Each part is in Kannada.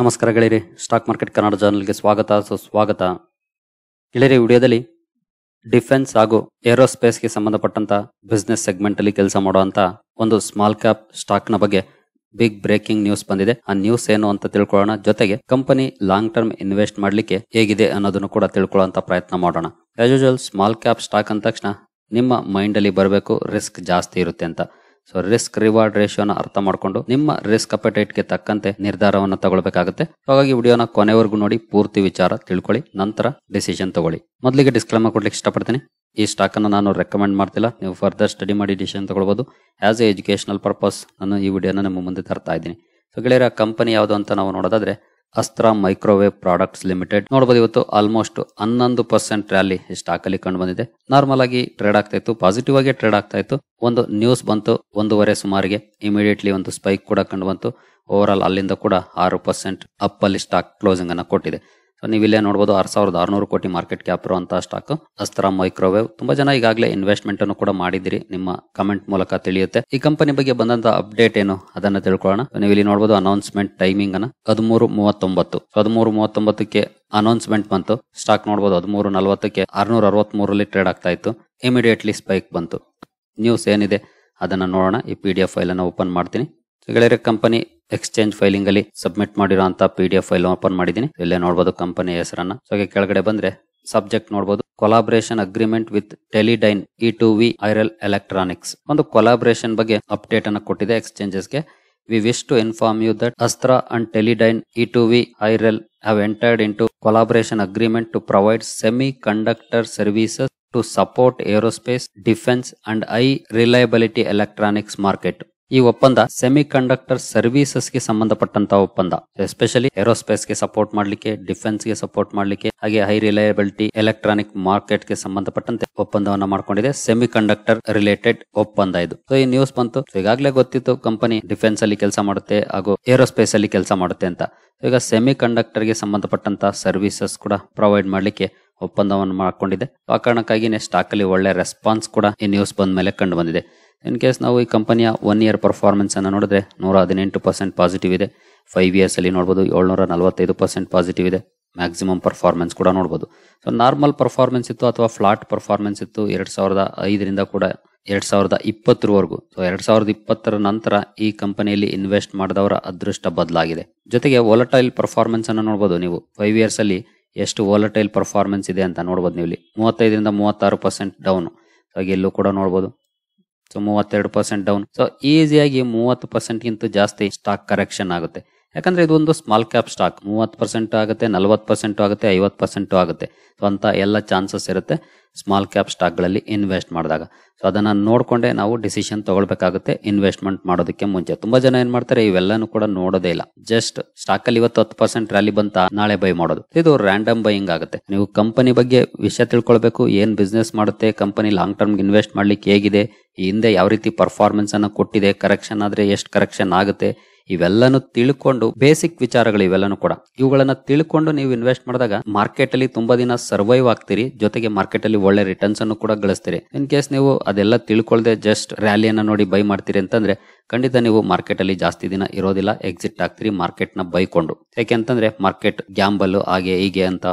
ನಮಸ್ಕಾರ ಗೆಳೆಯರಿ ಸ್ಟಾಕ್ ಮಾರ್ಕೆಟ್ ಕನ್ನಡ ಚಾನಲ್ಗೆ ಸ್ವಾಗತ ಸುಸ್ವಾಗತ ಗೆಳೆಯರಿ ವಿಡಿಯೋದಲ್ಲಿ ಡಿಫೆನ್ಸ್ ಹಾಗೂ ಏರೋಸ್ಪೇಸ್ಗೆ ಸಂಬಂಧಪಟ್ಟಂತ ಬಿಸ್ನೆಸ್ ಸೆಗ್ಮೆಂಟಲ್ಲಿ ಕೆಲಸ ಮಾಡುವಂತ ಒಂದು ಸ್ಮಾಲ್ ಕ್ಯಾಪ್ ಸ್ಟಾಕ್ನ ಬಗ್ಗೆ ಬಿಗ್ ಬ್ರೇಕಿಂಗ್ ನ್ಯೂಸ್ ಬಂದಿದೆ ಆ ನ್ಯೂಸ್ ಏನು ಅಂತ ತಿಳ್ಕೊಳ್ಳೋಣ ಜೊತೆಗೆ ಕಂಪನಿ ಲಾಂಗ್ ಟರ್ಮ್ ಇನ್ವೆಸ್ಟ್ ಮಾಡಲಿಕ್ಕೆ ಹೇಗಿದೆ ಅನ್ನೋದನ್ನು ಕೂಡ ತಿಳ್ಕೊಳ್ಳೋಂಥ ಪ್ರಯತ್ನ ಮಾಡೋಣ ಆಸ್ ಸ್ಮಾಲ್ ಕ್ಯಾಪ್ ಸ್ಟಾಕ್ ಅಂದ ತಕ್ಷಣ ನಿಮ್ಮ ಮೈಂಡಲ್ಲಿ ಬರಬೇಕು ರಿಸ್ಕ್ ಜಾಸ್ತಿ ಇರುತ್ತೆ ಅಂತ ಸೊ ರಿಸ್ಕ್ ರಿವಾರ್ಡ್ ರೇಷಿಯೋನ ಅರ್ಥ ಮಾಡಿಕೊಂಡು ನಿಮ್ಮ ರಿಸ್ಕ್ ಅಪಟೈಟ್ಗೆ ತಕ್ಕಂತೆ ನಿರ್ಧಾರವನ್ನು ತಗೊಳ್ಬೇಕಾಗುತ್ತೆ ಹಾಗಾಗಿ ವಿಡಿಯೋನ ಕೊನೆವರೆಗೂ ನೋಡಿ ಪೂರ್ತಿ ವಿಚಾರ ತಿಳ್ಕೊಳ್ಳಿ ನಂತರ ಡಿಸಿಷನ್ ತಗೊಳ್ಳಿ ಮೊದಲಿಗೆ ಡಿಸ್ಕ್ಲೇಮರ್ ಕೊಡ್ಲಿಕ್ಕೆ ಇಷ್ಟಪಡ್ತೀನಿ ಈ ಸ್ಟಾಕನ್ನು ನಾನು ರೆಕಮೆಂಡ್ ಮಾಡ್ತಿಲ್ಲ ನೀವು ಫರ್ದರ್ ಸ್ಟಡಿ ಮಾಡಿ ಡಿಸಿಷನ್ ತಗೊಳ್ಬೋದು ಆಸ್ ಎ ಎಜುಕೇಶನಲ್ ಪರ್ಪಸ್ ನಾನು ಈ ವಿಡಿಯೋನ ನಿಮ್ಮ ಮುಂದೆ ತರ್ತಾ ಇದ್ದೀನಿ ಸೊ ಗೆಳೆಯರ ಕಂಪನಿ ಯಾವುದು ಅಂತ ನಾವು ನೋಡೋದಾದ್ರೆ ಅಸ್ತ್ರ ಮೈಕ್ರೋವೇವ್ ಪ್ರಾಡಕ್ಟ್ಸ್ ಲಿಮಿಟೆಡ್ ನೋಡಬಹುದು ಇವತ್ತು ಆಲ್ಮೋಸ್ಟ್ ಹನ್ನೊಂದು ಪರ್ಸೆಂಟ್ ರ್ಯಾಲಿ ಸ್ಟಾಕ್ ಅಲ್ಲಿ ಕಂಡು ಬಂದಿದೆ ನಾರ್ಮಲ್ ಆಗಿ ಟ್ರೇಡ್ ಆಗ್ತಾ ಇತ್ತು ಪಾಸಿಟಿವ್ ಆಗಿ ಟ್ರೇಡ್ ಆಗ್ತಾ ಇತ್ತು ಒಂದು ನ್ಯೂಸ್ ಬಂತು ಒಂದೂವರೆ ಸುಮಾರಿಗೆ ಇಮಿಡಿಯೇಟ್ಲಿ ಒಂದು ಸ್ಪೈಕ್ ಕೂಡ ಕಂಡು ಬಂತು ಓವರ್ ಆಲ್ ಅಲ್ಲಿಂದ ಕೂಡ ಆರು ಪರ್ಸೆಂಟ್ ಅಪ್ ಅಲ್ಲಿ ಸ್ಟಾಕ್ ಕ್ಲೋಸಿಂಗ್ ಅನ್ನು ಕೊಟ್ಟಿದೆ ಸೊ ನೀವು ಇಲ್ಲೇ ನೋಡ್ಬೋದು ಆರು ಸಾವಿರದ ಆರುನೂರು ಕೋಟಿ ಮಾರ್ಕೆಟ್ ಕ್ಯಾಪ್ ಅಂತ ಸ್ಟಾಕ್ ಅಸ್ತ್ರ ಮೈಕ್ರೋವೇವ್ ತುಂಬಾ ಜನ ಈಗಾಗಲೇ ಇನ್ವೆಸ್ಟ್ಮೆಂಟ್ ಅನ್ನು ಕೂಡ ಮಾಡಿದಿರಿ ನಿಮ್ಮ ಕಮೆಂಟ್ ಮೂಲಕ ತಿಳಿಯುತ್ತೆ ಈ ಕಂಪನಿ ಬಗ್ಗೆ ಬಂದಂತ ಅಪ್ಡೇಟ್ ಏನು ಅದನ್ನ ತಿಳ್ಕೊಳ್ಳೋಣ ನೀವು ಇಲ್ಲಿ ನೋಡಬಹುದು ಅನೌನ್ಸ್ಮೆಂಟ್ ಟೈಮಿಂಗ್ ಅನ್ನ ಹದಿಮೂರು ಮೂವತ್ತೊಂಬತ್ತು ಹದಿಮೂರು ಮೂವತ್ತೊಂಬತ್ತಕ್ಕೆ ಅನೌನ್ಸ್ಮೆಂಟ್ ಬಂತು ಸ್ಟಾಕ್ ನೋಡಬಹುದು ಹದಿಮೂರು ನಲವತ್ತಕ್ಕೆ ಆರ್ನೂರ ಅರವತ್ ಟ್ರೇಡ್ ಆಗ್ತಾ ಇತ್ತು ಇಮಿಡಿಯೇಟ್ಲಿ ಸ್ಪೈಕ್ ಬಂತು ನ್ಯೂಸ್ ಏನಿದೆ ಅದನ್ನ ನೋಡೋಣ ಈ ಪಿ ಡಿ ಎಫ್ ಓಪನ್ ಮಾಡ್ತೀನಿ ಗೆಳೆಯರೆ ಕಂಪನಿ ಎಕ್ಸ್ಚೇಂಜ್ ಫೈಲಿಂಗ್ ಅಲ್ಲಿ ಸಬ್ಮಿಟ್ ಮಾಡಿರೋಂತ P D F file open ಮಾಡಿದೀನಿ ಇಲ್ಲೇ ನೋಡಬಹುದು ಕಂಪನಿ ಹೆಸರನ್ನ ಸೊ ಹಾಗೆ ಕೆಳಗಡೆ ಬಂದ್ರೆ ಸಬ್ಜೆಕ್ಟ್ ನೋಡಬಹುದು collaboration agreement with Teledyne E two V HiRel electronics ಒಂದು ಕೊಲಾಬ್ರೇಷನ್ ಬಗ್ಗೆ ಅಪ್ಡೇಟ್ ಅನ್ನು ಕೊಟ್ಟಿದೆ ಎಕ್ಸ್ಚೇಂಜಸ್ ಗೆ we wish to inform you that Astra and Teledyne E two V HiRel have entered in to collaboration agreement to provide semiconductor services to support aerospace defence and high reliability electronics market ಈ ಒಪ್ಪಂದ ಸೆಮಿ ಕಂಡಕ್ಟರ್ ಸರ್ವಿಸಸ್ ಗೆ ಸಂಬಂಧಪಟ್ಟಂತ ಒಪ್ಪಂದ ಎಸ್ಪೆಷಲಿ ಏರೋಸ್ಪೇಸ್ ಗೆ ಸಪೋರ್ಟ್ ಮಾಡ್ಲಿಕ್ಕೆ ಡಿಫೆನ್ಸ್ ಗೆ ಸಪೋರ್ಟ್ ಮಾಡ್ಲಿಕ್ಕೆ ಹಾಗೆ ಹೈ ರಿಲಯಬಿಲಿಟಿ ಎಲೆಕ್ಟ್ರಾನಿಕ್ ಮಾರ್ಕೆಟ್ ಗೆ ಸಂಬಂಧಪಟ್ಟಂತೆ ಒಪ್ಪಂದವನ್ನ ಮಾಡಿಕೊಂಡಿದೆ ಸೆಮಿ ಕಂಡಕ್ಟರ್ ರಿಲೇಟೆಡ್ ಒಪ್ಪಂದ ಇದು ಸೊ ಈ ನ್ಯೂಸ್ ಬಂತು ಈಗಾಗಲೇ ಗೊತ್ತಿತ್ತು ಕಂಪನಿ ಡಿಫೆನ್ಸ್ ಅಲ್ಲಿ ಕೆಲಸ ಮಾಡುತ್ತೆ ಹಾಗೂ ಏರೋಸ್ಪೇಸ್ ಅಲ್ಲಿ ಕೆಲಸ ಮಾಡುತ್ತೆ ಅಂತ ಈಗ ಸೆಮಿ ಕಂಡಕ್ಟರ್ ಗೆ ಸಂಬಂಧಪಟ್ಟಂತ ಸರ್ವಿಸಸ್ ಕೂಡ ಪ್ರೊವೈಡ್ ಮಾಡಲಿಕ್ಕೆ ಒಪ್ಪಂದವನ್ನು ಮಾಡಿಕೊಂಡಿದೆ ಆ ಕಾರಣಕ್ಕಾಗಿನೇ ಸ್ಟಾಕ್ ಅಲ್ಲಿ ಒಳ್ಳೆ ರೆಸ್ಪಾನ್ಸ್ ಕೂಡ ಈ ನ್ಯೂಸ್ ಬಂದ ಮೇಲೆ ಕಂಡು ಬಂದಿದೆ ಇನ್ ಕೇಸ್ ನಾವು ಈ ಕಂಪನಿಯ ಒನ್ ಇಯರ್ ಪರ್ಫಾರ್ಮೆನ್ಸನ್ನು ನೋಡಿದ್ರೆ ನೂರ ಹದಿನೆಂಟು ಪರ್ಸೆಂಟ್ ಪಾಸಿಟಿವ್ ಇದೆ ಫೈವ್ ಇಯರ್ಸಲ್ಲಿ ನೋಡ್ಬೋದು ಏಳ್ನೂರ ನಲವತ್ತೈದು ಪರ್ಸೆಂಟ್ ಪಾಸಿಟಿವ್ ಇದೆ ಮ್ಯಾಕ್ಸಿಮಮ್ ಪರ್ಫಾರ್ಮೆನ್ಸ್ ಕೂಡ ನೋಡ್ಬೋದು ಸೊ ನಾರ್ಮಲ್ ಪರ್ಫಾರ್ಮೆನ್ಸ್ ಇತ್ತು ಅಥವಾ ಫ್ಲಾಟ್ ಪರ್ಫಾರ್ಮೆನ್ಸ್ ಇತ್ತು ಎರಡು ಸಾವಿರದ ಐದರಿಂದ ಕೂಡ ಎರಡು ಸಾವಿರದ ಇಪ್ಪತ್ತರವರೆಗೂ ಸೊ ಎರಡು ಸಾವಿರದ ಇಪ್ಪತ್ತರ ನಂತರ ಈ ಕಂಪನಿಯಲ್ಲಿ ಇನ್ವೆಸ್ಟ್ ಮಾಡಿದವರ ಅದೃಷ್ಟ ಬದಲಾಗಿದೆ ಜೊತೆಗೆ ವೊಲಟೈಲ್ ಪರ್ಫಾರ್ಮೆನ್ಸ್ ಅನ್ನು ನೋಡ್ಬೋದು ನೀವು ಫೈವ್ ಇಯರ್ಸ್ ಅಲ್ಲಿ ಎಷ್ಟು ವೊಲಟೈಲ್ ಪರ್ಫಾರ್ಮೆನ್ಸ್ ಇದೆ ಅಂತ ನೋಡ್ಬೋದು ನೀವು ಇಲ್ಲಿ ಮೂವತ್ತೈದರಿಂದ ಮೂವತ್ತಾರು ಪರ್ಸೆಂಟ್ ಡೌನ್ ಹಾಗೆ ಎಲ್ಲೂ ಕೂಡ ನೋಡ್ಬೋದು ಸೊ ಮೂವತ್ತೆರಡು ಪರ್ಸೆಂಟ್ ಡೌನ್ ಸೊ ಈಸಿಯಾಗಿ ಮೂವತ್ತು ಗಿಂತ ಜಾಸ್ತಿ ಸ್ಟಾಕ್ ಕರೆಕ್ಷನ್ ಆಗುತ್ತೆ ಯಾಕಂದ್ರೆ ಇದು ಒಂದು ಸ್ಮಾಲ್ ಕ್ಯಾಪ್ ಸ್ಟಾಕ್ ಮೂವತ್ತು ಪರ್ಸೆಂಟ್ ಆಗುತ್ತೆ ನಲ್ವತ್ತು ಪರ್ಸೆಂಟ್ ಆಗುತ್ತೆ ಐವತ್ತು ಪರ್ಸೆಂಟ್ ಆಗುತ್ತೆ ಸೊ ಅಂತ ಎಲ್ಲ ಚಾನ್ಸಸ್ ಇರುತ್ತೆ ಸ್ಮಾಲ್ ಕ್ಯಾಪ್ ಸ್ಟಾಕ್ಗಳಲ್ಲಿ ಇನ್ವೆಸ್ಟ್ ಮಾಡಿದಾಗ ಸೊ ಅದನ್ನು ನೋಡ್ಕೊಂಡೆ ನಾವು ಡಿಸಿಷನ್ ತಗೊಳ್ಬೇಕಾಗುತ್ತೆ ಇನ್ವೆಸ್ಟ್ಮೆಂಟ್ ಮಾಡೋದಕ್ಕೆ ಮುಂಚೆ ತುಂಬಾ ಜನ ಏನ್ ಮಾಡ್ತಾರೆ ಇವೆಲ್ಲನೂ ಕೂಡ ನೋಡೋದೇ ಇಲ್ಲ ಜಸ್ಟ್ ಸ್ಟಾಕ್ ಅಲ್ಲಿ ಇವತ್ತು ಹತ್ತು ಪರ್ಸೆಂಟ್ ರ್ಯಾಲಿ ಬಂತ ನಾಳೆ ಬೈ ಮಾಡೋದು ಇದು ರ್ಯಾಂಡಮ್ ಬೈಯಿಂಗ್ ಆಗುತ್ತೆ ನೀವು ಕಂಪನಿ ಬಗ್ಗೆ ವಿಷಯ ತಿಳ್ಕೊಳ್ಬೇಕು ಏನ್ ಬಿಸ್ನೆಸ್ ಮಾಡುತ್ತೆ ಕಂಪನಿ ಲಾಂಗ್ ಟರ್ಮ್ ಇನ್ವೆಸ್ಟ್ ಮಾಡ್ಲಿಕ್ಕೆ ಹೇಗಿದೆ ಹಿಂದೆ ಯಾವ ರೀತಿ ಪರ್ಫಾರ್ಮೆನ್ಸ್ ಅನ್ನು ಕೊಟ್ಟಿದೆ ಕರೆಕ್ಷನ್ ಆದ್ರೆ ಎಷ್ಟು ಕರೆಕ್ಷನ್ ಆಗುತ್ತೆ ಇವೆಲ್ಲನೂ ತಿಳ್ಕೊಂಡು ಬೇಸಿಕ್ ವಿಚಾರಗಳು ಇವೆಲ್ಲನೂ ಕೂಡ ಇವುಗಳನ್ನ ತಿಳ್ಕೊಂಡು ನೀವು ಇನ್ವೆಸ್ಟ್ ಮಾಡಿದಾಗ ಮಾರ್ಕೆಟ್ ಅಲ್ಲಿ ತುಂಬಾ ದಿನ ಸರ್ವೈವ್ ಆಗ್ತೀರಿ ಜೊತೆಗೆ ಮಾರ್ಕೆಟ್ ಅಲ್ಲಿ ಒಳ್ಳೆ ರಿಟರ್ನ್ಸ್ ಅನ್ನು ಕೂಡ ಗಳಿಸ್ತೀರಿ ಇನ್ ಕೇಸ್ ನೀವು ಅದೆಲ್ಲ ತಿಳ್ಕೊಳ್ದೆ ಜಸ್ಟ್ ರ್ಯಾಲಿಯನ್ನು ನೋಡಿ ಬೈ ಮಾಡ್ತೀರಿ ಅಂತಂದ್ರೆ ಖಂಡಿತ ನೀವು ಮಾರ್ಕೆಟ್ ಅಲ್ಲಿ ಜಾಸ್ತಿ ದಿನ ಇರೋದಿಲ್ಲ ಎಕ್ಸಿಟ್ ಆಗ್ತೀರಿ ಮಾರ್ಕೆಟ್ ನ ಬೈಕೊಂಡು ಯಾಕೆಂತಂದ್ರೆ ಮಾರ್ಕೆಟ್ ಗ್ಯಾಂಬಲ್ ಹಾಗೆ ಹೀಗೆ ಅಂತ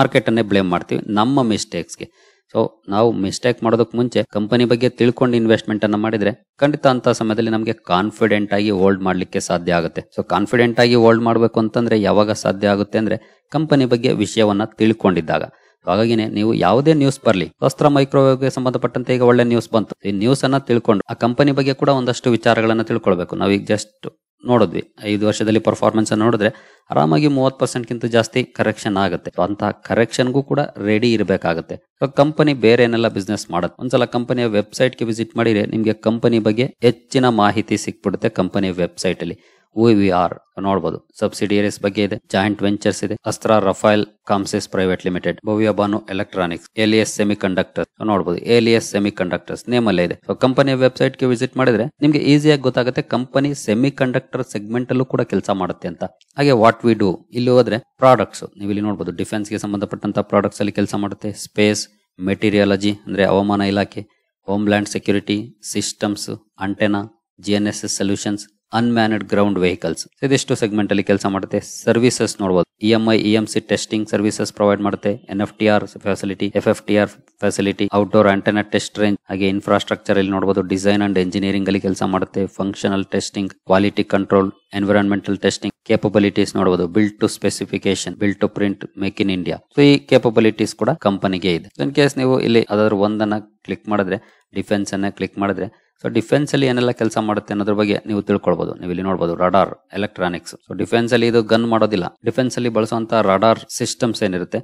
ಮಾರ್ಕೆಟ್ ಅನ್ನೇ ಬ್ಲೇಮ್ ಮಾಡ್ತೀವಿ ನಮ್ಮ ಮಿಸ್ಟೇಕ್ಸ್ಗೆ ಸೊ ನಾವು ಮಿಸ್ಟೇಕ್ ಮಾಡೋದಕ್ಕೆ ಮುಂಚೆ ಕಂಪನಿ ಬಗ್ಗೆ ತಿಳ್ಕೊಂಡು ಇನ್ವೆಸ್ಟ್ಮೆಂಟ್ ಅನ್ನ ಮಾಡಿದ್ರೆ ಖಂಡಿತ ಅಂತ ಸಮಯದಲ್ಲಿ ನಮಗೆ ಕಾನ್ಫಿಡೆಂಟ್ ಆಗಿ ಹೋಲ್ಡ್ ಮಾಡಲಿಕ್ಕೆ ಸಾಧ್ಯ ಆಗುತ್ತೆ ಸೊ ಕಾನ್ಫಿಡೆಂಟ್ ಆಗಿ ಹೋಲ್ಡ್ ಮಾಡಬೇಕು ಅಂತಂದ್ರೆ ಯಾವಾಗ ಸಾಧ್ಯ ಆಗುತ್ತೆ ಅಂದ್ರೆ ಕಂಪನಿ ಬಗ್ಗೆ ವಿಷಯವನ್ನ ತಿಳ್ಕೊಂಡಿದ್ದಾಗ ಹಾಗಾಗಿನೇ ನೀವು ಯಾವುದೇ ನ್ಯೂಸ್ ಬರಲಿ ವಸ್ತ್ರ ಮೈಕ್ರೋವೇವ್ಗೆ ಸಂಬಂಧಪಟ್ಟಂತೆ ಈಗ ಒಳ್ಳೆ ನ್ಯೂಸ್ ಬಂತು ಈ ನ್ಯೂಸ್ ಅನ್ನ ತಿಳ್ಕೊಂಡು ಆ ಕಂಪನಿ ಬಗ್ಗೆ ಕೂಡ ಒಂದಷ್ಟು ವಿಚಾರಗಳನ್ನ ತಿಳ್ಕೊಳ್ಬೇಕು ನಾವೀಗ ಜಸ್ಟ್ ನೋಡಿದ್ವಿ ಐದು ವರ್ಷದಲ್ಲಿ ಪರ್ಫಾರ್ಮೆನ್ಸ್ ನೋಡಿದ್ರೆ ಆರಾಮಾಗಿ ಮೂವತ್ತು ಪರ್ಸೆಂಟ್ಗಿಂತ ಜಾಸ್ತಿ ಕರೆಕ್ಷನ್ ಆಗುತ್ತೆ ಅಂತ ಕರೆಕ್ಷನ್ಗೂ ಕೂಡ ರೆಡಿ ಇರಬೇಕಾಗುತ್ತೆ ಕಂಪನಿ ಬೇರೆ ಏನೆಲ್ಲ ಬಿಸ್ನೆಸ್ ಮಾಡುತ್ತೆ ಒಂದ್ಸಲ ಕಂಪನಿಯ ವೆಬ್ಸೈಟ್ಗೆ ವಿಸಿಟ್ ಮಾಡಿದ್ರೆ ನಿಮಗೆ ಕಂಪನಿ ಬಗ್ಗೆ ಹೆಚ್ಚಿನ ಮಾಹಿತಿ ಸಿಕ್ಬಿಡುತ್ತೆ ಕಂಪನಿ ವೆಬ್ಸೈಟಲ್ಲಿ ಅಲ್ಲಿ ಉ ವಿ ಆರ್ ನೋಡಬಹುದು ಸಬ್ಸಿಡಿಯರೀಸ್ ಬಗ್ಗೆ ಇದೆ ಜಾಯಿಂಟ್ ವೆಂಚರ್ಸ್ ಇದೆ Astra Rafael Comsys private limited Bhavya Bhanu electronics ಎಲಿಎಸ್ ಸೆಮಿ ಕಂಡಕ್ಟರ್ ನೋಡಬಹುದು ಎಲಿಎಸ್ ಸೆಮಿ ಕಂಡಕ್ಟರ್ಸ್ ನೇಮ್ ಅಲ್ಲೇ ಇದೆ ಕಂಪನಿಯ ವೆಬ್ಸೈಟ್ ಗೆ ವಿಸಿಟ್ ಮಾಡಿದ್ರೆ ನಿಮ್ಗೆ ಈಸಿಯಾಗಿ ಗೊತ್ತಾಗುತ್ತೆ ಕಂಪನಿ ಸೆಮಿ ಕಂಡಕ್ಟರ್ ಸೆಗ್ಮೆಂಟ್ ಅಲ್ಲೂ ಕೂಡ ಕೆಲಸ ಮಾಡುತ್ತೆ ಅಂತ ಹಾಗೆ ವಾಟ್ ವಿ ಡೂ ಇಲ್ಲಿ ಹೋದ್ರೆ ಪ್ರಾಡಕ್ಟ್ಸ್ ನೀವು ಇಲ್ಲಿ ನೋಡಬಹುದು ಡಿಫೆನ್ಸ್ ಗೆ ಸಂಬಂಧಪಟ್ಟಂತ ಪ್ರಾಡಕ್ಟ್ಸ್ ಅಲ್ಲಿ ಕೆಲಸ ಮಾಡುತ್ತೆ ಸ್ಪೇಸ್ ಮೆಟೀರಿಯಾಲಜಿ ಅಂದ್ರೆ ಹವಾಮಾನ ಇಲಾಖೆ homeland security systems antenna G N S S solutions unmanned ground vehicles ಇದೆಷ್ಟು ಸೆಗ್ಮೆಂಟ್ ಅಲ್ಲಿ ಕೆಲಸ ಮಾಡುತ್ತೆ ಸರ್ವಿಸಸ್ ನೋಡಬಹುದು E M I E M C testing services provide ಮಾಡುತ್ತೆ N F T R facility F F T R facility outdoor antenna test range ಹಾಗೆ ಇನ್ಫ್ರಾಸ್ಟ್ರಕ್ಚರ್ ಅಲ್ಲಿ ನೋಡಬಹುದು ಡಿಸೈನ್ ಅಂಡ್ ಎಂಜಿನಿಯರಿಂಗ್ ಅಲ್ಲಿ ಕೆಲಸ ಮಾಡುತ್ತೆ functional testing quality control environmental testing capabilities ನೋಡಬಹುದು build to specification build to print make in India so ಈ ಕೇಪಬಿಲಿಟೀಸ್ ಕೂಡ ಕಂಪನಿಗೆ ಇದೆ ಇನ್ ಕೇಸ್ ನೀವು ಇಲ್ಲಿ ಅದಾದ್ರೂ ಒಂದನ್ನ ಕ್ಲಿಕ್ ಮಾಡಿದ್ರೆ ಡಿಫೆನ್ಸ್ ಅನ್ನ ಕ್ಲಿಕ್ ಮಾಡಿದ್ರೆ ಸೊ ಡಿಫೆನ್ಸ್ ಅಲ್ಲಿ ಏನೆಲ್ಲ ಕೆಲಸ ಮಾಡುತ್ತೆ ಅನ್ನೋದ್ರ ಬಗ್ಗೆ ನೀವು ತಿಳ್ಕೊಳ್ಬಹುದು ನೀವು ಇಲ್ಲಿ ನೋಡಬಹುದು ರಡಾರ್ ಎಲೆಕ್ಟ್ರಾನಿಕ್ಸ್ ಸೊ ಡಿಫೆನ್ಸ್ ಅಲ್ಲಿ ಇದು ಗನ್ ಮಾಡೋದಿಲ್ಲ ಡಿಫೆನ್ಸ್ ಅಲ್ಲಿ ಬಳಸುವಂತ ರಡಾರ್ ಸಿಸ್ಟಮ್ಸ್ ಏನಿರುತ್ತೆ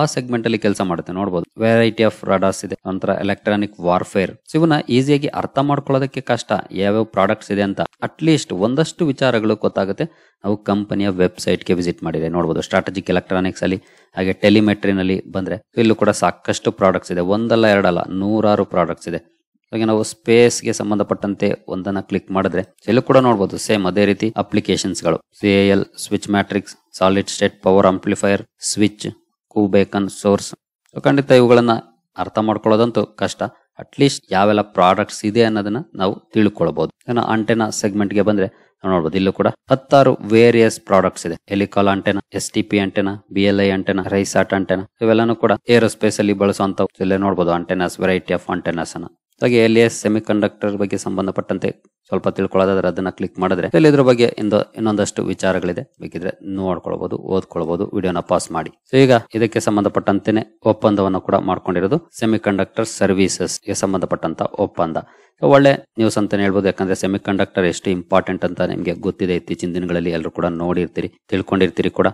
ಆ ಸೆಗ್ಮೆಂಟ್ ಅಲ್ಲಿ ಕೆಲಸ ಮಾಡುತ್ತೆ ನೋಡಬಹುದು ವೆರೈಟಿ ಆಫ್ ರಾಡಾರ್ಸ್ ಇದೆ ನಂತರ ಎಲೆಕ್ಟ್ರಾನಿಕ್ ವಾರ್ಫೇರ್ ಸೊ ಇವನ್ನ ಈಸಿಯಾಗಿ ಅರ್ಥ ಮಾಡ್ಕೊಳ್ಳೋದಕ್ಕೆ ಕಷ್ಟ ಯಾವ್ಯಾವ ಪ್ರಾಡಕ್ಟ್ಸ್ ಇದೆ ಅಂತ ಅಟ್ ಲೀಸ್ಟ್ ಒಂದಷ್ಟು ವಿಚಾರಗಳು ಗೊತ್ತಾಗುತ್ತೆ ನಾವು ಕಂಪನಿಯ ವೆಬ್ಸೈಟ್ ಗೆ ವಿಸಿಟ್ ಮಾಡಿದೆ ನೋಡಬಹುದು ಸ್ಟ್ರಾಟಜಿಕ್ ಎಲೆಕ್ಟ್ರಾನಿಕ್ಸ್ ಅಲ್ಲಿ ಹಾಗೆ ಟೆಲಿಮೆಟ್ರಿನಲ್ಲಿ ಬಂದ್ರೆ ಇಲ್ಲೂ ಕೂಡ ಸಾಕಷ್ಟು ಪ್ರಾಡಕ್ಟ್ಸ್ ಇದೆ ಒಂದಲ್ಲ ಎರಡಲ್ಲ ನೂರಾರು ಪ್ರಾಡಕ್ಟ್ಸ್ ಇದೆ ಹಾಗೆ ನಾವು ಸ್ಪೇಸ್ ಗೆ ಸಂಬಂಧಪಟ್ಟಂತೆ ಒಂದನ್ನ ಕ್ಲಿಕ್ ಮಾಡಿದ್ರೆ ಎಲ್ಲೂ ಕೂಡ ನೋಡಬಹುದು ಸೇಮ್ ಅದೇ ರೀತಿ ಅಪ್ಲಿಕೇಶನ್ಸ್ ಗಳು L switch matrix solid state power amplifier switch ಕೂಬೇಕನ್ ಸೋರ್ಸ್ ಖಂಡಿತ ಇವುಗಳನ್ನ ಅರ್ಥ ಮಾಡ್ಕೊಳ್ಳೋದಂತೂ ಕಷ್ಟ ಅಟ್ಲೀಸ್ಟ್ ಯಾವೆಲ್ಲ ಪ್ರಾಡಕ್ಟ್ಸ್ ಇದೆ ಅನ್ನೋದನ್ನ ನಾವು ತಿಳ್ಕೊಳ್ಬಹುದು ಅಂಟೆನಾ ಸೆಗ್ಮೆಂಟ್ ಗೆ ಬಂದ್ರೆ ನೋಡಬಹುದು ಇಲ್ಲೂ ಕೂಡ ಹತ್ತಾರು ವೇರಿಯಸ್ ಪ್ರಾಡಕ್ಟ್ಸ್ ಇದೆ helical antenna S T P antenna B L I antenna RISAT antenna ಇವೆಲ್ಲಾನು ಕೂಡ ಏರೋಸ್ಪೇಸ್ ಅಲ್ಲಿ ಬಳಸುವಂತ ಇಲ್ಲೇ ನೋಡಬಹುದು ಅಂಟೆನಾಸ್ ವೆರೈಟಿ ಆಫ್ ಅಂಟೆನಾಸ್ ಅನ್ನ ಹಾಗೆ ಎಲ್ ಎಸ್ ಸೆಮಿಕಂಡಕ್ಟರ್ ಬಗ್ಗೆ ಸಂಬಂಧಪಟ್ಟಂತೆ ಸ್ವಲ್ಪ ತಿಳ್ಕೊಳ್ಳೋದಾದ್ರೆ ಅದನ್ನ ಕ್ಲಿಕ್ ಮಾಡಿದ್ರೆ ಇಲ್ಲಿ ಇದ್ರ ಬಗ್ಗೆ ಇಂದು ಇನ್ನೊಂದಷ್ಟು ವಿಚಾರಗಳಿದೆ ಬೇಕಿದ್ರೆ ನೋಡ್ಕೊಳ್ಬಹುದು ಓದ್ಕೊಳ್ಬಹುದು ವಿಡಿಯೋನ ಪಾಸ್ ಮಾಡಿ ಸೊ ಈಗ ಇದಕ್ಕೆ ಸಂಬಂಧಪಟ್ಟಂತೆ ಒಪ್ಪಂದವನ್ನು ಕೂಡ ಮಾಡ್ಕೊಂಡಿರೋದು ಸೆಮಿಕಂಡಕ್ಟರ್ ಸರ್ವಿಸಸ್ ಗೆ ಸಂಬಂಧಪಟ್ಟಂತ ಒಪ್ಪಂದ ಒಳ್ಳೆ ನ್ಯೂಸ್ ಅಂತಾನೆ ಹೇಳ್ಬೋದು ಯಾಕಂದ್ರೆ ಸೆಮಿಕಂಡಕ್ಟರ್ ಎಷ್ಟು ಇಂಪಾರ್ಟೆಂಟ್ ಅಂತ ನಿಮಗೆ ಗೊತ್ತಿದೆ ಇತ್ತೀಚಿನ ದಿನಗಳಲ್ಲಿ ಎಲ್ಲರೂ ಕೂಡ ನೋಡಿರ್ತೀರಿ ತಿಳ್ಕೊಂಡಿರ್ತೀರಿ ಕೂಡ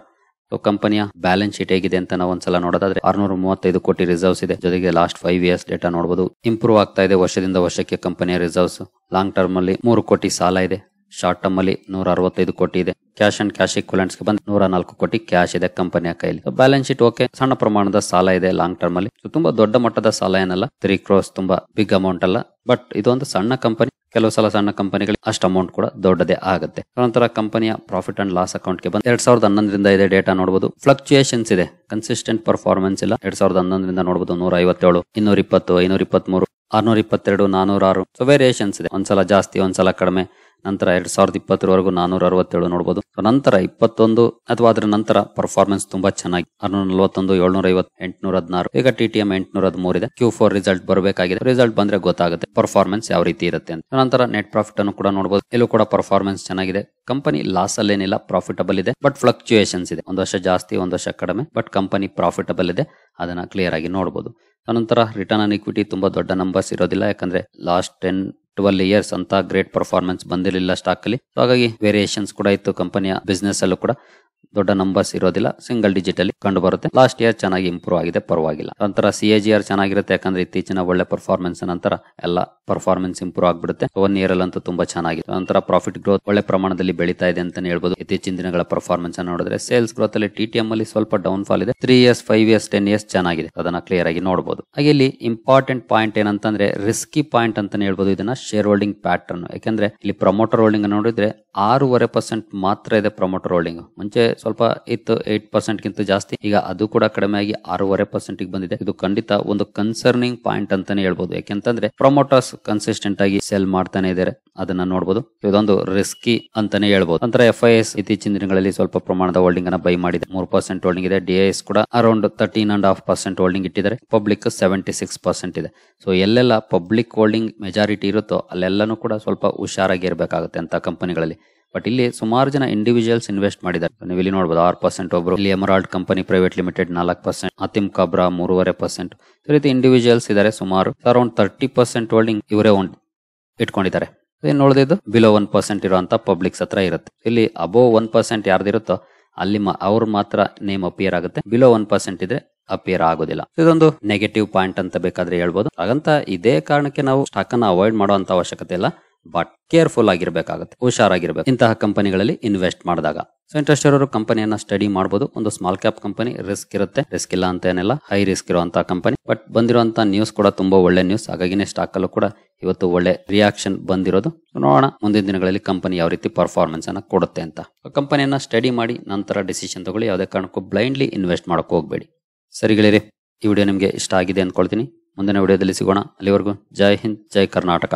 ಕಂಪನಿಯ ಬ್ಯಾಲೆನ್ಸ್ ಶೀಟ್ ಹೇಗಿದೆ ಅಂತ ನಾವು ಒಂದ್ಸಲ ನೋಡೋದಾದ್ರೆ ಆರ್ನೂರ ಮೂವತ್ತೈದು ಕೋಟಿ ರಿಸರ್ವ್ಸ್ ಇದೆ ಜೊತೆಗೆ ಲಾಸ್ಟ್ ಫೈವ್ ಇಯರ್ಸ್ ಡೇಟಾ ನೋಡಬಹುದು ಇಂಪ್ರೂವ್ ಆಗ್ತಾ ಇದೆ ವರ್ಷದಿಂದ ವರ್ಷಕ್ಕೆ ಕಂಪನಿಯ ರಿಸರ್ವ್ಸ್ ಲಾಂಗ್ ಟರ್ಮ್ ಅಲ್ಲಿ ಮೂರು ಕೋಟಿ ಸಾಲ ಇದೆ ಶಾರ್ಟ್ ಟರ್ಮ್ ಅಲ್ಲಿ ನೂರ ಅರವತ್ತೈದು ಕೋಟಿ ಇದೆ ಕ್ಯಾಶ್ ಅಂಡ್ ಕ್ಯಾಶ್ ಇಕ್ವಲೆಂಟ್ಸ್ ಬಂದ್ ನೂರ ನಾಲ್ಕು ಕೋಟಿ ಕ್ಯಾಶ್ ಇದೆ ಕಂಪನಿಯ ಕೈಲಿ ಬ್ಯಾಲೆನ್ಸ್ ಶೀಟ್ ಓಕೆ ಸಣ್ಣ ಪ್ರಮಾಣದ ಸಾಲ ಇದೆ ಲಾಂಗ್ ಟರ್ಮ್ ಅಲ್ಲಿ ತುಂಬಾ ದೊಡ್ಡ ಮಟ್ಟದ ಸಾಲ ಏನಲ್ಲ ತ್ರೀ ಕ್ರೋಸ್ ತುಂಬಾ ಬಿಗ್ ಅಮೌಂಟ್ ಅಲ್ಲ ಬಟ್ ಇದೊಂದು ಸಣ್ಣ ಕಂಪನಿ ಕೆಲವು ಸಲ ಸಣ್ಣ ಕಂಪನಿಗಳಿಗೆ ಅಷ್ಟು ಅಮೌಂಟ್ ಕೂಡ ದೊಡ್ಡದೇ ಆಗುತ್ತೆ ನಂತರ ಕಂಪನಿಯ ಪ್ರಾಫಿಟ್ ಅಂಡ್ ಲಾಸ್ ಅಕೌಂಟ್ ಗೆ ಬಂದು ಎರಡ್ ಸಾವಿರದ ಹನ್ನೊಂದರಿಂದ ಇದೆ ಡೇಟಾ ನೋಡಬಹುದು ಫ್ಲಕ್ಚುಯೇಷನ್ಸ್ ಇದೆ ಕನ್ಸಿಸ್ಟೆಂಟ್ ಪರ್ಫಾರ್ಮೆನ್ಸ್ ಇಲ್ಲ ಎರಡ್ ಸಾವಿರದ ಹನ್ನೊಂದರಿಂದ ನೋಡಬಹುದು ನೂರ ಐವತ್ತೇಳು ಇನ್ನೂರ ಇಪ್ಪತ್ತು ಐನೂರ ಇಪ್ಪತ್ತ್ ಮೂರು ಆರ್ನೂರ ಇಪ್ಪತ್ತೆರಡು ನಾನೂರ ಆರು ಸೊ ವೇರಿಯೇಷನ್ಸ್ ಇದೆ ಒಂದ್ಸಲ ಜಾಸ್ತಿ ಒಂದ್ಸಲ ಕಡಿಮೆ ನಂತರ ಎರಡ್ ಸಾವಿರದ ಇಪ್ಪತ್ತರವರೆಗೂ ನಾನೂರ ಅರವತ್ತೇಳು ನೋಡಬಹುದು ನಂತರ ಇಪ್ಪತ್ತೊಂದು ಅಥವಾ ಅದರ ನಂತರ ಪರ್ಫಾರ್ಮೆನ್ಸ್ ತುಂಬಾ ಚೆನ್ನಾಗಿ ಆರ್ನೂರ ನಲವತ್ತೊಂದು ಏಳ್ನೂರ ಐವತ್ತು ಎಂಟುನೂರ ಹದಿನಾರು ಈಗ ಟಿ ಟಿ ಎಂ ಎಂಟುನೂರ ಹದಿಮೂರು ಇದೆ ಕ್ಯೂ ಫೋರ್ ರಿಸಲ್ಟ್ ಬರಬೇಕಾಗಿದೆ ರಿಸಲ್ಟ್ ಬಂದ್ರೆ ಗೊತ್ತಾಗುತ್ತೆ ಪರ್ಫಾರ್ಮೆನ್ಸ್ ಯಾವ ರೀತಿ ಇರುತ್ತೆ ಅಂತ ನಂತರ ನೆಟ್ ಪ್ರಾಫಿಟ್ ಅನ್ನು ಕೂಡ ನೋಡಬಹುದು ಇಲ್ಲೂ ಕೂಡ ಪರ್ಫಾರ್ಮೆನ್ಸ್ ಚೆನ್ನಾಗಿದೆ ಕಂಪನಿ ಲಾಸ್ ಏನಿಲ್ಲ ಪ್ರಾಫಿಟಬಲ್ ಇದೆ ಬಟ್ ಫ್ಲಕ್ಚುಯೇಷನ್ಸ್ ಇದೆ ಒಂದು ವರ್ಷ ಜಾಸ್ತಿ ಒಂದು ವರ್ಷ ಕಡಿಮೆ ಬಟ್ ಕಂಪನಿ ಪ್ರಾಫಿಟಬಲ್ ಇದೆ ಅದನ್ನ ಕ್ಲಿಯರ್ ಆಗಿ ನೋಡಬಹುದು ನಂತರ ರಿಟರ್ನ್ ಆನ್ ಇಕ್ವಿಟಿ ತುಂಬಾ ದೊಡ್ಡ ನಂಬರ್ಸ್ ಇರೋದಿಲ್ಲ ಯಾಕಂದ್ರೆ ಲಾಸ್ಟ್ ಟೆನ್ ಟ್ವೆಲ್ ಇಯರ್ಸ್ ಅಂತ ಗ್ರೇಟ್ ಪರ್ಫಾರ್ಮೆನ್ಸ್ ಬಂದಿರಲಿಲ್ಲ ಸ್ಟಾಕ್ ಅಲ್ಲಿ ಹಾಗಾಗಿ ವೇರಿಯೇಷನ್ಸ್ ಕೂಡ ಇತ್ತು ಕಂಪನಿಯ ಬಿಸ್ನೆಸ್ ಅಲ್ಲೂ ಕೂಡ ದೊಡ್ಡ ನಂಬರ್ಸ್ ಇರೋದಿಲ್ಲ ಸಿಂಗಲ್ ಡಿಜಿಟ್ ಅಲ್ಲಿ ಕಂಡು ಬರುತ್ತೆ ಲಾಸ್ಟ್ ಇಯರ್ ಚೆನ್ನಾಗಿ ಇಂಪ್ರೂವ್ ಆಗಿದೆ ಪರವಾಗಿಲ್ಲ ನಂತರ ಸಿ ಎ ಜಿ ಆರ್ ಚೆನ್ನಾಗಿರುತ್ತೆ ಯಾಕಂದ್ರೆ ಇತ್ತೀಚಿನ ಒಳ್ಳೆ ಪರ್ಫಾರ್ಮೆನ್ಸ್ ನಂತರ ಎಲ್ಲ ಪರ್ಫಾರ್ಮೆನ್ಸ್ ಇಂಪ್ರೂವ್ ಆಗ್ಬಿಡುತ್ತೆ ಒನ್ ಇಯರ್ ಅಲ್ಲಂತೂ ತುಂಬಾ ಚೆನ್ನಾಗಿದೆ ನಂತರ ಪ್ರಾಫಿಟ್ ಗ್ರೋತ್ ಒಳ್ಳೆ ಪ್ರಮಾಣದಲ್ಲಿ ಬೆಳೀತಾ ಇದೆ ಅಂತಾನೆ ಹೇಳ್ಬೋದು ಇತ್ತೀಚಿನ ದಿನಗಳ ಪರ್ಫಾರ್ಮೆನ್ಸ್ ಅನ್ನು ನೋಡಿದ್ರೆ ಸೇಲ್ಸ್ ಗ್ರೋತ್ ಅಲ್ಲಿ ಟಿ ಟಿ ಎಂ ಅಲ್ಲಿ ಸ್ವಲ್ಪ ಡೌನ್ ಫಾಲ್ ಇದೆ three years five years ten years ಚೆನ್ನಾಗಿದೆ ಅದನ್ನ ಕ್ಲಿಯರ್ ಆಗಿ ನೋಡಬಹುದು ಹಾಗೆ ಇಲ್ಲಿ ಇಂಪಾರ್ಟೆಂಟ್ ಪಾಯಿಂಟ್ ಏನಂತಂದ್ರೆ ರಿಸ್ಕಿ ಪಾಯಿಂಟ್ ಅಂತಾನೆ ಹೇಳ್ಬೋದು ಇದನ್ನ ಶೇರ್ ಹೋಲ್ಡಿಂಗ್ ಪ್ಯಾಟರ್ನ್ ಯಾಕಂದ್ರೆ ಇಲ್ಲಿ ಪ್ರಮೋಟರ್ ಹೋಲ್ಡಿಂಗ್ ನೋಡಿದ್ರೆ ಆರೂವರೆ ಪರ್ಸೆಂಟ್ ಮಾತ್ರ ಇದೆ ಪ್ರಮೋಟರ್ ಹೋಲ್ಡಿಂಗ್ ಮುಂಚೆ ಸ್ವಲ್ಪ ಇತ್ತು ಏಟ್ ಗಿಂತ ಜಾಸ್ತಿ ಈಗ ಅದು ಕೂಡ ಕಡಿಮೆ ಆಗಿ ಆರೂವರೆ ಪರ್ಸೆಂಟ್ ಬಂದಿದೆ ಇದು ಖಂಡಿತ ಒಂದು ಕನ್ಸರ್ನಿಂಗ್ ಪಾಯಿಂಟ್ ಅಂತಾನೆ ಹೇಳ್ಬಹುದು ಯಾಕೆಂತಂದ್ರೆ ಪ್ರೊಮೋಟರ್ಸ್ ಕನ್ಸಿಸ್ಟೆಂಟ್ ಆಗಿ ಸೆಲ್ ಮಾಡ್ತಾನೆ ಇದಾರೆ ಅದನ್ನ ನೋಡಬಹುದು ಇದೊಂದು ರಿಸ್ಕಿ ಅಂತಾನೆ ಹೇಳ್ಬಹುದು ನಂತರ ಎಫ್ ಐ ಎಸ್ ಇತ್ತೀಚಿನ ದಿನಗಳಲ್ಲಿ ಸ್ವಲ್ಪ ಪ್ರಮಾಣದ ಹೋಲ್ಡಿಂಗ್ ಅನ್ನ ಬೈ ಮಾಡಿದೆ ಮೂರು ಪರ್ಸೆಂಟ್ ಹೋಲ್ಡಿಂಗ್ ಇದೆ ಡಿಐಎಸ್ ಕೂಡ around thirteen and half percent holding ಇಟ್ಟಿದ್ದಾರೆ ಪಬ್ಲಿಕ್ ಸೆವೆಂಟಿ ಸಿಕ್ಸ್ ಪರ್ಸೆಂಟ್ ಇದೆ ಸೊ ಎಲ್ಲೆಲ್ಲ ಪಬ್ಲಿಕ್ ಹೋಲ್ಡಿಂಗ್ ಮೆಜಾರಿಟಿ ಇರುತ್ತೋ ಅಲ್ಲೆಲ್ಲನೂ ಕೂಡ ಸ್ವಲ್ಪ ಹುಷಾರಾಗಿ ಇರಬೇಕಾಗುತ್ತೆ ಅಂತ ಕಂಪನಿಗಳಲ್ಲಿ ಬಟ್ ಇಲ್ಲಿ ಸುಮಾರು ಜನ ಇಂಡಿವಿಜುವಲ್ಸ್ ಇನ್ವೆಸ್ಟ್ ಮಾಡಿದ್ದಾರೆ ನೀವು ಇಲ್ಲಿ ನೋಡಬಹುದು ಆರ್ ಪರ್ಸೆಂಟ್ ಒಬ್ರು ಇಲ್ಲಿ ಎಮರಾಲ್ಡ್ ಕಂಪನಿ ಪ್ರೈವೇಟ್ ಲಿಮಿಟೆಡ್ ನಾಲ್ಕು ಪರ್ಸೆಂಟ್ ಅತಿಮ್ ಕಬ್ರಾ ಮೂರುವರೆ ಪರ್ಸೆಂಟ್ ಈ ರೀತಿ ಇಂಡಿವಿಜುವಲ್ಸ್ ಇದಾರೆ ಸುಮಾರು ಅರೌಂಡ್ ತರ್ಟಿ ಪರ್ಸೆಂಟ್ ಹೋಲ್ಡಿಂಗ್ ಇವರೇ ಒಂದು ಇಟ್ಕೊಂಡಿದ್ದಾರೆ ಏನ್ ನೋಡಿದ್ದು ಬಿಲೋ ಒನ್ ಪರ್ಸೆಂಟ್ ಇರುವಂತ ಪಬ್ಲಿಕ್ಸ್ ಹತ್ರ ಇರುತ್ತೆ ಇಲ್ಲಿ ಅಬೋವ್ ಒನ್ ಪರ್ಸೆಂಟ್ ಯಾರ್ದಿರುತ್ತೋ ಅಲ್ಲಿ ಅವ್ರು ಮಾತ್ರ ನೇಮ್ ಅಪಿಯರ್ ಆಗುತ್ತೆ ಬಿಲೋ ಒನ್ ಪರ್ಸೆಂಟ್ ಇದ್ರೆ ಅಪಿಯರ್ ಆಗೋದಿಲ್ಲ ಇದೊಂದು ನೆಗೆಟಿವ್ ಪಾಯಿಂಟ್ ಅಂತ ಬೇಕಾದ್ರೆ ಹೇಳ್ಬೋದು ಹಾಗಂತ ಇದೇ ಕಾರಣಕ್ಕೆ ನಾವು ಸ್ಟಾಕ್ ಅನ್ನ ಅವಾಯ್ಡ್ ಮಾಡುವಂತ ಅವಶ್ಯಕತೆ ಇಲ್ಲ ಬಟ್ ಕೇರ್ಫುಲ್ ಆಗಿರ್ಬೇಕಾಗುತ್ತೆ ಹುಷಾರಾಗಿರ್ಬೇಕು ಇಂತಹ ಕಂಪನಿಗಳಲ್ಲಿ ಇನ್ವೆಸ್ಟ್ ಮಾಡಿದಾಗ ಸೊ ಇಂಟ್ರೆಸ್ಟ್ ಇರೋರು ಕಂಪನಿಯನ್ನ ಸ್ಟಡಿ ಮಾಡಬಹುದು ಒಂದು ಸ್ಮಾಲ್ ಕ್ಯಾಪ್ ಕಂಪನಿ ರಿಸ್ಕ್ ಇರುತ್ತೆ ರಿಸ್ಕ್ ಇಲ್ಲ ಅಂತ ಏನಿಲ್ಲ ಹೈ ರಿಸ್ಕ್ ಇರುವಂತಹ ಕಂಪನಿ ಬಟ್ ಬಂದಿರುವಂತ ನ್ಯೂಸ್ ಕೂಡ ತುಂಬಾ ಒಳ್ಳೆ ನ್ಯೂಸ್ ಹಾಗಾಗಿನೇ ಸ್ಟಾಕ್ ಅಲ್ಲೂ ಕೂಡ ಇವತ್ತು ಒಳ್ಳೆ ರಿಯಾಕ್ಷನ್ ಬಂದಿರೋದು ನೋಡೋಣ ಮುಂದಿನ ದಿನಗಳಲ್ಲಿ ಕಂಪನಿ ಯಾವ ರೀತಿ ಪರ್ಫಾರ್ಮೆನ್ಸ್ ಅನ್ನ ಕೊಡುತ್ತೆ ಅಂತ ಕಂಪನಿಯನ್ನ ಸ್ಟಡಿ ಮಾಡಿ ನಂತರ ಡಿಸಿಷನ್ ತಗೊಳ್ಳಿ ಯಾವುದೇ ಕಾರಣಕ್ಕೂ ಬ್ಲೈಂಡ್ಲಿ ಇನ್ವೆಸ್ಟ್ ಮಾಡಕ್ಕೆ ಹೋಗಬೇಡಿ ಸರಿಗಳಿರಿ ಈ ವಿಡಿಯೋ ನಿಮಗೆ ಇಷ್ಟ ಆಗಿದೆ ಅನ್ಕೊಳ್ತೀನಿ ಮುಂದಿನ ವಿಡಿಯೋದಲ್ಲಿ ಸಿಗೋಣ ಅಲ್ಲಿವರೆಗೂ ಜೈ ಹಿಂದ್ ಜೈ ಕರ್ನಾಟಕ